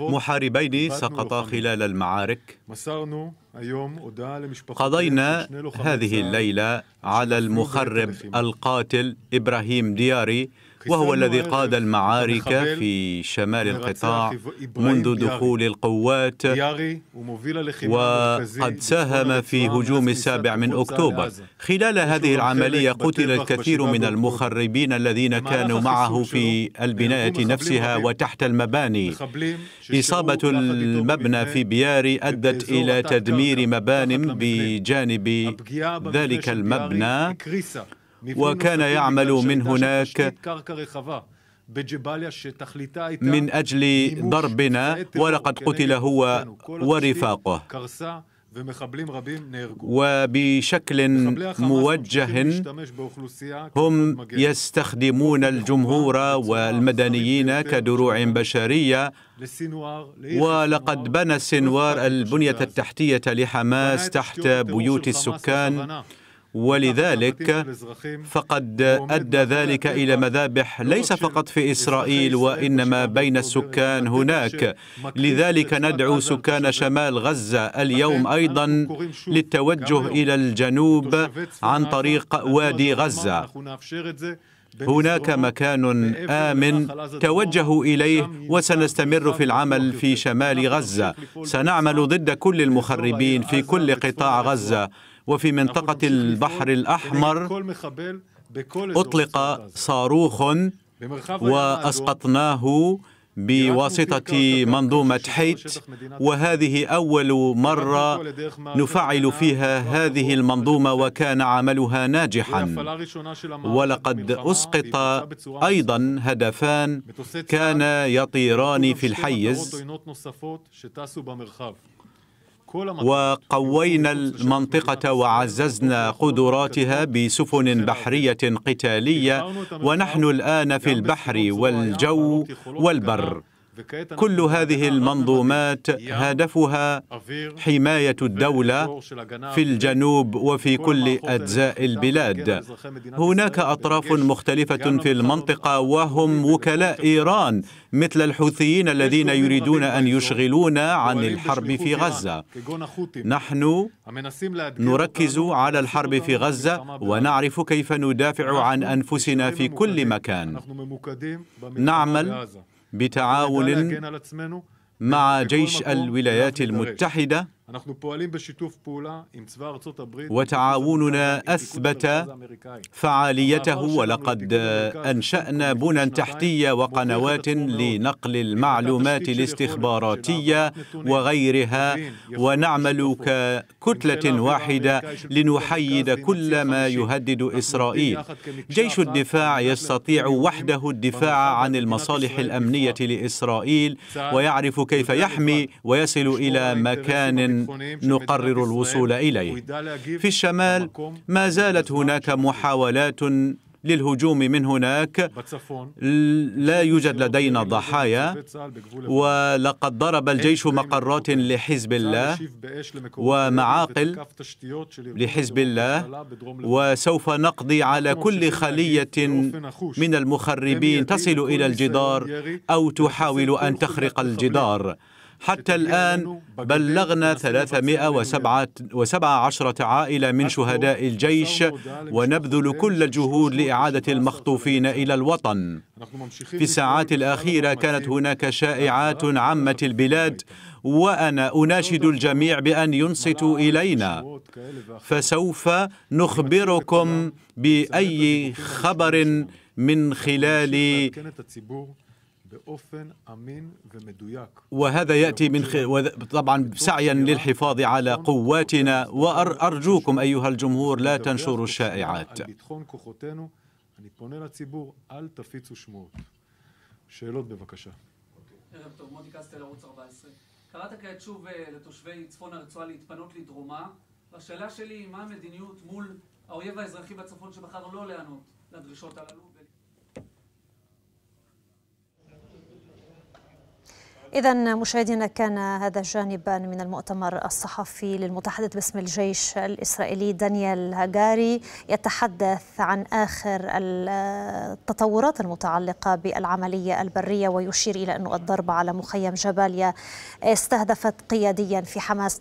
محاربين سقطا خلال المعارك قضينا هذه الليلة على المخرب القاتل إبراهيم دياري وهو الذي قاد المعارك في شمال القطاع منذ دخول القوات وقد ساهم في هجوم السابع من أكتوبر خلال هذه العملية قتل الكثير من المخربين الذين كانوا معه في البناية نفسها وتحت المباني إصابة المبنى في بياري أدت إلى تدمير تعمير مبان بجانب ذلك المبنى وكان يعمل من هناك من أجل ضربنا ولقد قتل هو ورفاقه وبشكل موجه هم يستخدمون الجمهور والمدنيين كدروع بشرية ولقد بنى السنوار البنية التحتية لحماس تحت بيوت السكان ولذلك فقد أدى ذلك إلى مذابح ليس فقط في إسرائيل وإنما بين السكان هناك لذلك ندعو سكان شمال غزة اليوم أيضا للتوجه إلى الجنوب عن طريق وادي غزة هناك مكان آمن توجهوا إليه وسنستمر في العمل في شمال غزة سنعمل ضد كل المخربين في كل قطاع غزة وفي منطقة البحر الأحمر أطلق صاروخ وأسقطناه بواسطة منظومة حيت وهذه أول مرة نفعل فيها هذه المنظومة وكان عملها ناجحا ولقد أسقط أيضا هدفان كان يطيران في الحيز وقوينا المنطقة وعززنا قدراتها بسفن بحرية قتالية ونحن الآن في البحر والجو والبر كل هذه المنظومات هدفها حماية الدولة في الجنوب وفي كل أجزاء البلاد هناك أطراف مختلفة في المنطقة وهم وكلاء إيران مثل الحوثيين الذين يريدون أن يشغلونا عن الحرب في غزة نحن نركز على الحرب في غزة ونعرف كيف ندافع عن أنفسنا في كل مكان نعمل بتعاون مع جيش الولايات المتحدة وتعاوننا أثبت فعاليته ولقد أنشأنا بنى تحتية وقنوات لنقل المعلومات الاستخباراتية وغيرها ونعمل ككتلة واحدة لنحيد كل ما يهدد إسرائيل جيش الدفاع يستطيع وحده الدفاع عن المصالح الأمنية لإسرائيل ويعرف كيف يحمي ويصل إلى مكان نقرر الوصول إليه في الشمال ما زالت هناك محاولات للهجوم من هناك لا يوجد لدينا ضحايا ولقد ضرب الجيش مقرات لحزب الله ومعاقل لحزب الله وسوف نقضي على كل خلية من المخربين تصل إلى الجدار أو تحاول أن تخرق الجدار حتى الآن بلغنا 317 عائلة من شهداء الجيش ونبذل كل الجهود لإعادة المخطوفين إلى الوطن في الساعات الأخيرة كانت هناك شائعات عامة البلاد وأنا أناشد الجميع بأن ينصتوا إلينا فسوف نخبركم بأي خبر من خلال امين ومدوياك وهذا يأتي من خ... طبعا سعيا للحفاظ على قواتنا وأرجوكم وأر... أيها الجمهور لا تنشروا الشائعات שאלות בבקשה ערב טוב, מודי קסטל, ערוץ 14. קראת כעת שוב לתושבי צפון הרצועה להתפנות לדרומה, והשאלה שלי היא מה המדיניות מול האויב האזרחי בצפון שבחר לא להיענות לדרישות הללו. إذا مشاهدينا كان هذا جانبا من المؤتمر الصحفي للمتحدث باسم الجيش الإسرائيلي دانيال هاجاري يتحدث عن آخر التطورات المتعلقة بالعملية البرية ويشير إلى أن الضربة على مخيم جباليا استهدفت قياديا في حماس